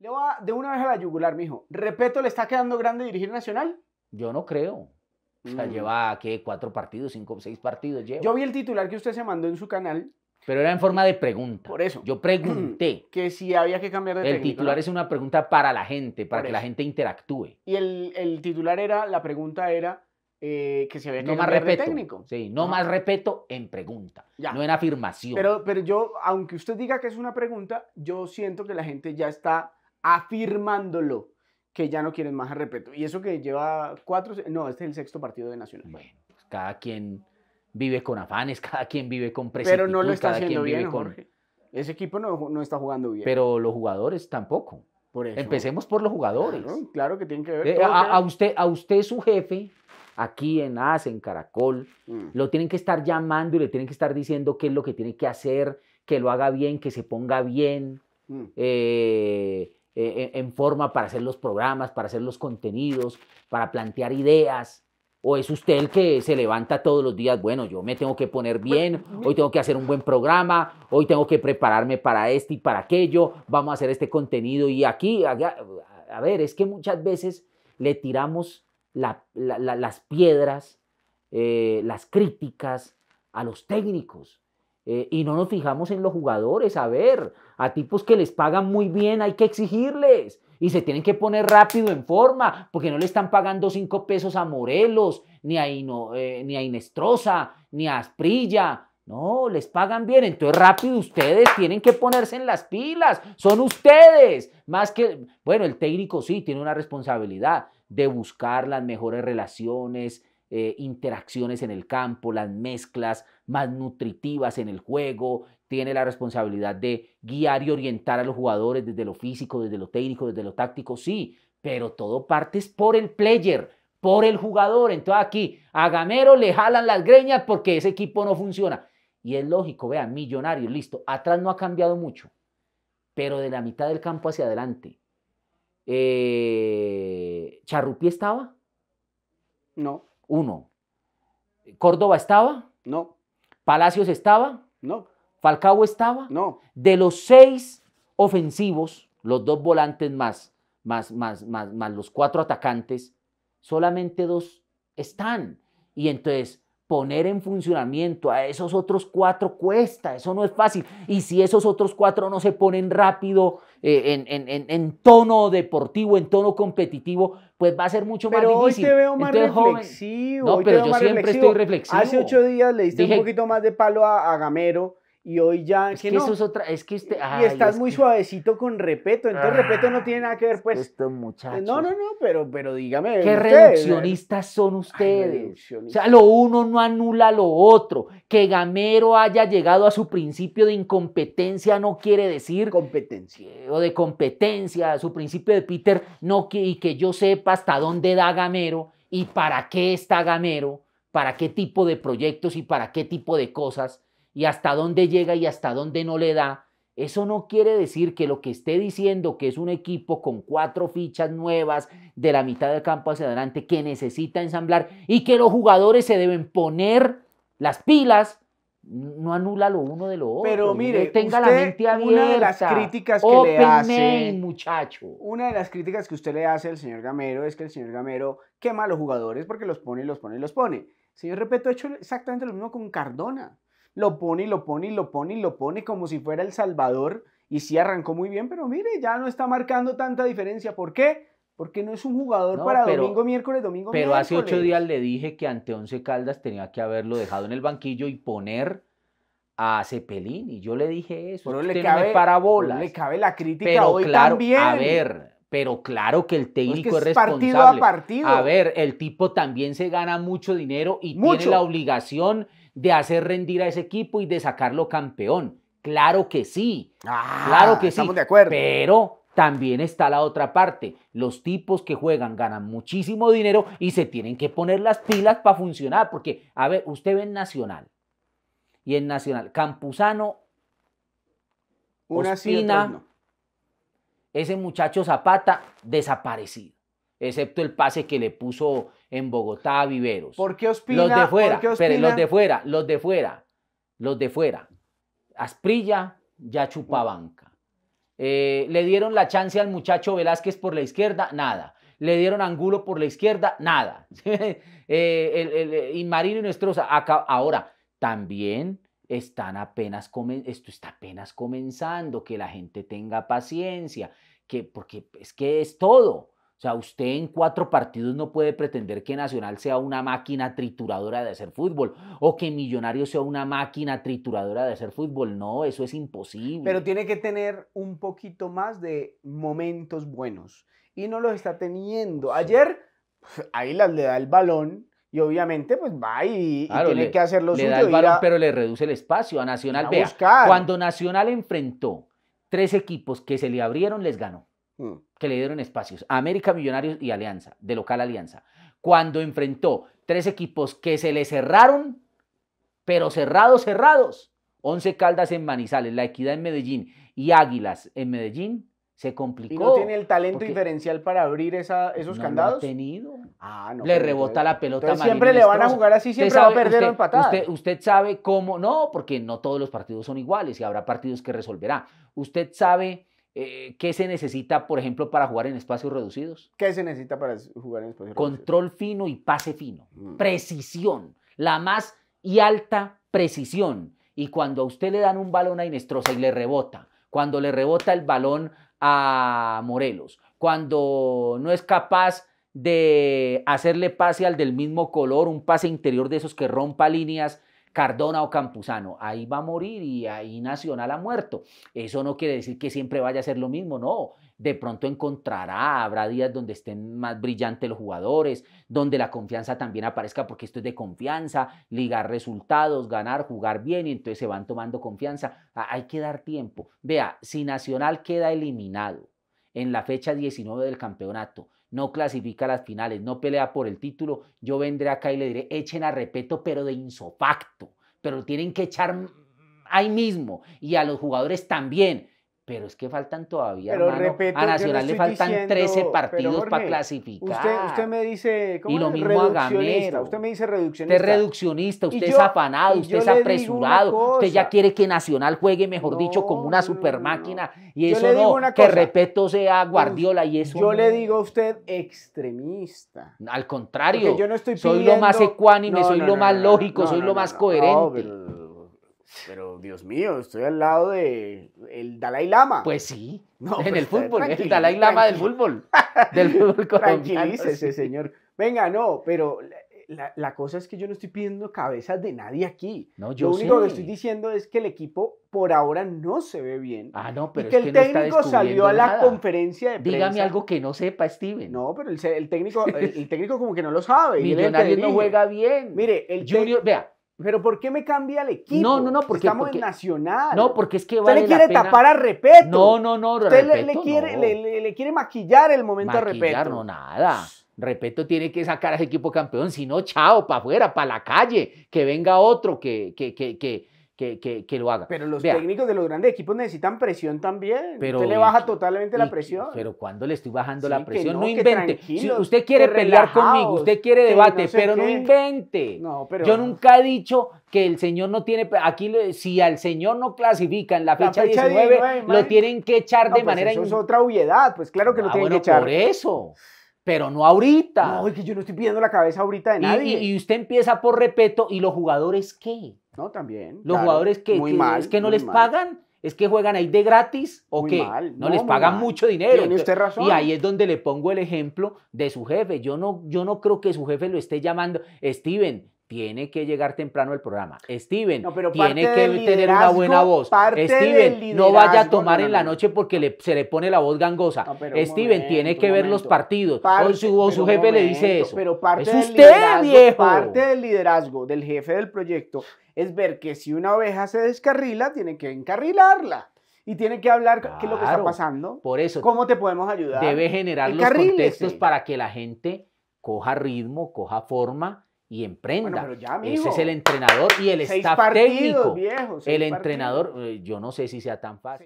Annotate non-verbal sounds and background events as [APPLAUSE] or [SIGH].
Le de una vez a la yugular, mijo. ¿Repeto le está quedando grande dirigir Nacional? Yo no creo. O sea, mm. lleva, ¿qué? Cuatro partidos, cinco, seis partidos lleva. Yo vi el titular que usted se mandó en su canal. Pero era en forma de pregunta. Por eso. Yo pregunté. [CLEARS THROAT] que si había que cambiar de El titular es una pregunta para la gente, para que la gente interactúe. Y el, titular era, la pregunta era eh, que si había que no más repeto, técnico. Sí, no, más repeto en pregunta, no en afirmación. Pero, pero yo, aunque usted diga que es una pregunta, yo siento que la gente ya está afirmándolo que ya no quieren más a Y eso que lleva cuatro, no, este es el sexto partido de Nacional. Bueno, pues cada quien vive con afanes, [LAUGHS] cada quien vive con presión. Pero no lo está haciendo bien, Ese equipo no, está jugando bien. Pero los jugadores tampoco. Por eso. Empecemos por los jugadores. Claro, que tienen que ver. Eh, a, usted, a usted, su jefe, aquí en AS, en Caracol, mm. lo tienen que estar llamando y le tienen que estar diciendo qué es lo que tiene que hacer, que lo haga bien, que se ponga bien. Mm. Eh, eh, en forma para hacer los programas, para hacer los contenidos, para plantear ideas? ¿O es usted el que se levanta todos los días? Bueno, yo me tengo que poner pues, bien, hoy tengo que hacer un buen programa, hoy tengo que prepararme para este y para aquello, vamos a hacer este contenido y aquí, a, ver, es que muchas veces le tiramos las piedras, eh, las críticas a los técnicos. Eh, y no nos fijamos en los jugadores. A ver, a tipos que les pagan muy bien hay que exigirles. Y se tienen que poner rápido en forma, porque no le están pagando cinco pesos a Morelos, ni a, Ino, eh, ni a Inestrosa, ni a Asprilla. No, les pagan bien. Entonces rápido ustedes tienen que ponerse en las pilas. Son ustedes. Más que, bueno, el técnico sí tiene una responsabilidad de buscar las mejores relaciones, eh, interacciones en el campo, las mezclas más nutritivas en el juego, tiene la responsabilidad de guiar y orientar a los jugadores desde lo físico, desde lo técnico, desde lo táctico, sí, pero todo parte es por el player, por el jugador. Entonces aquí a Gamero le jalan las greñas porque ese equipo no funciona. Y es lógico, vean, millonario, listo, atrás no ha cambiado mucho, pero de la mitad del campo hacia adelante. Eh, ¿Charrupi estaba? No. Uno. ¿Córdoba estaba? No. ¿Palacios estaba? No. ¿Falcao estaba? No. De los seis ofensivos, los dos volantes más, más, más, más, más los cuatro atacantes, solamente dos están. Y entonces, poner en funcionamiento a esos otros cuatro cuesta, eso no es fácil. Y si esos otros cuatro no se ponen rápido eh, en, en, tono deportivo, en tono competitivo, pues va a ser mucho más difícil. Pero hoy te veo más reflexivo. no, pero yo siempre estoy reflexivo. Hace ocho días le diste un poquito más de palo a Gamero y hoy ya es que, eso es otra es que este, y estás muy suavecito con Repeto entonces ah, Repeto no tiene nada que ver pues estos muchachos no no no pero pero dígame qué reduccionistas eh. son ustedes o sea lo uno no anula lo otro que Gamero haya llegado a su principio de incompetencia no quiere decir competencia o de competencia su principio de Peter no que, y que yo sepa hasta dónde da Gamero y para qué está Gamero para qué tipo de proyectos y para qué tipo de cosas y hasta dónde llega y hasta dónde no le da, eso no quiere decir que lo que esté diciendo que es un equipo con cuatro fichas nuevas de la mitad del campo hacia adelante que necesita ensamblar y que los jugadores se deben poner las pilas no anula lo uno de lo otro. Pero mire, tenga la mente abierta. Una de las críticas que le hace, muchacho. Una de las críticas que usted le hace al señor Gamero es que el señor Gamero quema a los jugadores porque los pone, y los pone, y los pone. Señor Repeto ha hecho exactamente lo mismo con Cardona lo pone y lo pone y lo pone y lo pone como si fuera El Salvador. Y sí arrancó muy bien, pero mire, ya no está marcando tanta diferencia. ¿Por qué? Porque no es un jugador para domingo, miércoles, domingo, pero miércoles. Pero hace ocho días le dije que ante Once Caldas tenía que haberlo dejado en el banquillo y poner a Cepelín. Y yo le dije eso. Pero le cabe, no le cabe la crítica pero claro, A ver, pero claro que el técnico es, es, Partido a partido. A ver, el tipo también se gana mucho dinero y tiene la obligación de hacer rendir a ese equipo y de sacarlo campeón. Claro que sí. Ah, claro que sí. Estamos de acuerdo. Pero también está la otra parte. Los tipos que juegan ganan muchísimo dinero y se tienen que poner las pilas para funcionar. Porque, a ver, usted ve en Nacional. Y en Nacional, Campuzano, Una Ospina, ese muchacho Zapata, desaparecido excepto el pase que le puso en Bogotá a Viveros. ¿Por qué Ospina? Los de fuera, los de fuera, los de fuera, los de fuera. Asprilla ya chupabanca. Eh, le dieron la chance al muchacho Velázquez por la izquierda, nada. Le dieron Angulo por la izquierda, nada. [LAUGHS] Eh, eh, y Marino y Nuestros, ahora, también están apenas, esto está apenas comenzando, que la gente tenga paciencia, que, porque es que es todo. O sea, usted en cuatro partidos no puede pretender que Nacional sea una máquina trituradora de hacer fútbol o que Millonario sea una máquina trituradora de hacer fútbol. No, eso es imposible. Pero tiene que tener un poquito más de momentos buenos y no los está teniendo. Pues Ayer, ahí le da el balón y obviamente, pues va y, tiene que hacer le Da el balón, pero le reduce el espacio a Nacional. cuando Nacional enfrentó tres equipos que se le abrieron, les ganó. Mm que le dieron espacios América Millonarios y Alianza, de local Alianza, cuando enfrentó tres equipos que se le cerraron, pero cerrados, cerrados. Once Caldas en Manizales, La Equidad en Medellín y Águilas en Medellín, se complicó. ¿Y no tiene el talento diferencial para abrir esos candados? No tenido. Ah, no. Le rebota la pelota a Siempre le van a jugar así, siempre va a perder el patrón. usted, sabe cómo. No, porque no todos los partidos son iguales y habrá partidos que resolverá. Usted sabe eh, ¿Qué se necesita, por ejemplo, para jugar en espacios reducidos? ¿Qué se necesita para jugar en espacios reducidos? Control fino y pase fino. Mm. Precisión. La más y alta precisión. Y cuando a usted le dan un balón a Inestrosa y le rebota, cuando le rebota el balón a Morelos, cuando no es capaz de hacerle pase al del mismo color, un pase interior de esos que rompa líneas Cardona o Campuzano, ahí va a morir y ahí Nacional ha muerto. Eso no quiere decir que siempre vaya a ser lo mismo, no. De pronto encontrará, habrá días donde estén más brillantes los jugadores, donde la confianza también aparezca, porque esto es de confianza, ligar resultados, ganar, jugar bien, y entonces se van tomando confianza. Ah, hay que dar tiempo. Vea, si Nacional queda eliminado en la fecha 19 del campeonato, no clasifica a las finales, no pelea por el título, yo vendré acá y le diré, echen a Repeto, pero de insofacto, pero tienen que echar ahí mismo y a los jugadores también pero es que faltan todavía, a Nacional le faltan 13 partidos para clasificar. Usted, me dice, ¿cómo y lo mismo a Gamero. Usted me dice reduccionista. Usted es reduccionista, usted es afanado, usted es apresurado, usted ya quiere que Nacional juegue, mejor dicho, como una super máquina, y eso no, que respeto sea pues, Guardiola y eso Yo le digo a usted extremista. Al contrario, yo no estoy pidiendo... soy lo más ecuánime, soy lo más lógico, soy lo más coherente. Pero Dios mío, estoy al lado de el Dalai Lama. Pues sí, [LAUGHS] en pues el fútbol, el Dalai Lama del fútbol, del fútbol [LAUGHS] colombiano. Tranquilícese, señor. Venga, no, pero la, cosa es que yo no estoy pidiendo cabezas de nadie aquí. Lo único que estoy diciendo es que el equipo por ahora no se ve bien. Ah, no, pero es que el técnico salió a la conferencia de Dígame Dígame algo que no sepa, Steven. No, pero el, técnico, el, técnico como que no lo sabe. [LAUGHS] Nadie no juega bien. Mire, el Junior, vea, pero ¿por qué me cambia el equipo? No, no, no, porque estamos en Nacional. No, porque es que vale Usted le quiere tapar a Repeto. No, no, no, Usted le, quiere, Le, le, quiere maquillar el momento maquillar, a Repeto. No, nada. Repeto tiene que sacar a ese equipo campeón, si no, chao, para afuera, para la calle, que venga otro, que, que, que que, lo haga. Pero los técnicos de los grandes equipos necesitan presión también. usted le baja totalmente la presión. Pero cuando le estoy bajando la presión, no, invente. usted quiere pelear conmigo, usted quiere debate, pero no invente. Yo nunca he dicho que el señor no tiene. Aquí, si al señor no clasifica en la fecha, 19, lo tienen que echar de pues manera. Eso es otra obviedad, pues claro que lo ah, tienen que echar. Por eso pero no ahorita. No, es que yo no estoy pidiendo la cabeza ahorita de nadie. Y, y usted empieza por respeto ¿y los jugadores qué? No, también. Los jugadores que, es que no les pagan, es que juegan ahí de gratis o que qué. no, les pagan mucho dinero. Y ahí es donde le pongo el ejemplo de su jefe. Yo no, yo no creo que su jefe lo esté llamando, Steven, tiene que llegar temprano al programa. Steven, tiene que tener una buena voz. Steven, no vaya a tomar en la noche porque se le pone la voz gangosa. Steven, tiene que ver los partidos. su, su jefe le dice eso. Pero parte es usted, viejo. Parte del liderazgo del jefe del proyecto es ver que si una oveja se descarrila, tiene que encarrilarla y tiene que hablar qué es lo que está pasando. Por eso. ¿Cómo te podemos ayudar? Debe generar los contextos para que la gente coja ritmo, coja forma y emprenda. Ese es el entrenador y el staff técnico. Viejo, el entrenador, eh, yo no sé si sea tan fácil.